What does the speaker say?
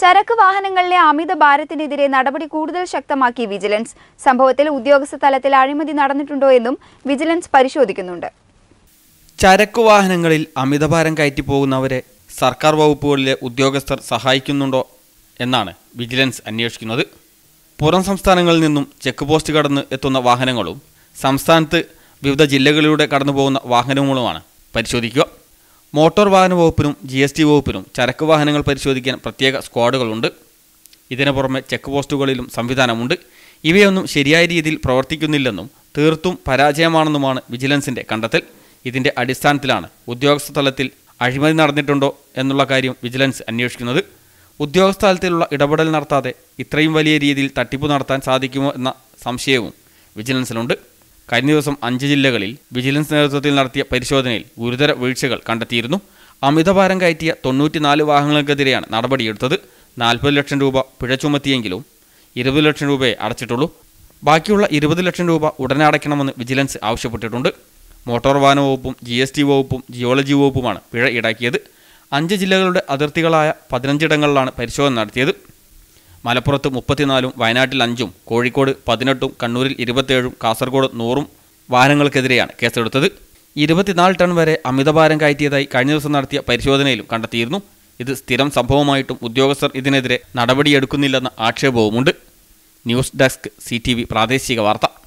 ചരക്ക് വാഹനങ്ങളിലെ അമിത ഭാരത്തിനെതിരെ നടപടി കൂടുതൽ ശക്തമാക്കി വിജിലൻസ് സംഭവത്തിൽ ഉദ്യോഗസ്ഥ തലത്തിൽ അഴിമതി നടന്നിട്ടുണ്ടോ എന്നും വിജിലൻസ് പരിശോധിക്കുന്നുണ്ട് ചരക്കു വാഹനങ്ങളിൽ അമിതഭാരം കയറ്റിപ്പോകുന്നവരെ സർക്കാർ വകുപ്പുകളിലെ ഉദ്യോഗസ്ഥർ സഹായിക്കുന്നുണ്ടോ എന്നാണ് വിജിലൻസ് അന്വേഷിക്കുന്നത് പുറം സംസ്ഥാനങ്ങളിൽ നിന്നും ചെക്ക് പോസ്റ്റ് കടന്ന് എത്തുന്ന വാഹനങ്ങളും സംസ്ഥാനത്ത് വിവിധ ജില്ലകളിലൂടെ കടന്നു പോകുന്ന വാഹനങ്ങളുമാണ് പരിശോധിക്കുക മോട്ടോർ വാഹന വകുപ്പിനും ജി എസ് ടി വകുപ്പിനും ചരക്ക് വാഹനങ്ങൾ പരിശോധിക്കാൻ പ്രത്യേക സ്ക്വാഡുകളുണ്ട് ഇതിനു പുറമെ ചെക്ക് പോസ്റ്റുകളിലും സംവിധാനമുണ്ട് ഇവയൊന്നും ശരിയായ രീതിയിൽ പ്രവർത്തിക്കുന്നില്ലെന്നും തീർത്തും പരാജയമാണെന്നുമാണ് വിജിലൻസിൻ്റെ കണ്ടെത്തൽ ഇതിൻ്റെ അടിസ്ഥാനത്തിലാണ് ഉദ്യോഗസ്ഥ തലത്തിൽ അഴിമതി നടന്നിട്ടുണ്ടോ എന്നുള്ള കാര്യം വിജിലൻസ് അന്വേഷിക്കുന്നത് ഉദ്യോഗസ്ഥ ഇടപെടൽ നടത്താതെ ഇത്രയും വലിയ രീതിയിൽ തട്ടിപ്പ് നടത്താൻ സാധിക്കുമോ എന്ന സംശയവും വിജിലൻസിലുണ്ട് കഴിഞ്ഞ ദിവസം അഞ്ച് ജില്ലകളിൽ വിജിലൻസ് നേതൃത്വത്തിൽ നടത്തിയ പരിശോധനയിൽ ഗുരുതര വീഴ്ചകൾ കണ്ടെത്തിയിരുന്നു അമിതഭാരം കയറ്റിയ തൊണ്ണൂറ്റിനാല് വാഹനങ്ങൾക്കെതിരെയാണ് നടപടിയെടുത്തത് നാൽപ്പത് ലക്ഷം രൂപ പിഴ ചുമത്തിയെങ്കിലും ഇരുപത് ലക്ഷം രൂപയെ അടച്ചിട്ടുള്ളൂ ബാക്കിയുള്ള ഇരുപത് ലക്ഷം രൂപ ഉടനെ അടയ്ക്കണമെന്ന് വിജിലൻസ് ആവശ്യപ്പെട്ടിട്ടുണ്ട് മോട്ടോർ വാഹന വകുപ്പും ജി എസ് ടി വകുപ്പും ജിയോളജി വകുപ്പുമാണ് പിഴ ഈടാക്കിയത് അഞ്ച് ജില്ലകളുടെ അതിർത്തികളായ പതിനഞ്ചിടങ്ങളിലാണ് പരിശോധന നടത്തിയത് മലപ്പുറത്ത് മുപ്പത്തിനാലും വയനാട്ടിൽ അഞ്ചും കോഴിക്കോട് പതിനെട്ടും കണ്ണൂരിൽ ഇരുപത്തേഴും കാസർഗോഡ് നൂറും വാഹനങ്ങൾക്കെതിരെയാണ് കേസെടുത്തത് ഇരുപത്തിനാല് ടൺ വരെ അമിതഭാരം കയറ്റിയതായി കഴിഞ്ഞ ദിവസം നടത്തിയ പരിശോധനയിലും കണ്ടെത്തിയിരുന്നു ഇത് സ്ഥിരം സംഭവമായിട്ടും ഉദ്യോഗസ്ഥർ ഇതിനെതിരെ നടപടിയെടുക്കുന്നില്ലെന്ന ആക്ഷേപവുമുണ്ട് ന്യൂസ് ഡെസ്ക് സി പ്രാദേശിക വാർത്ത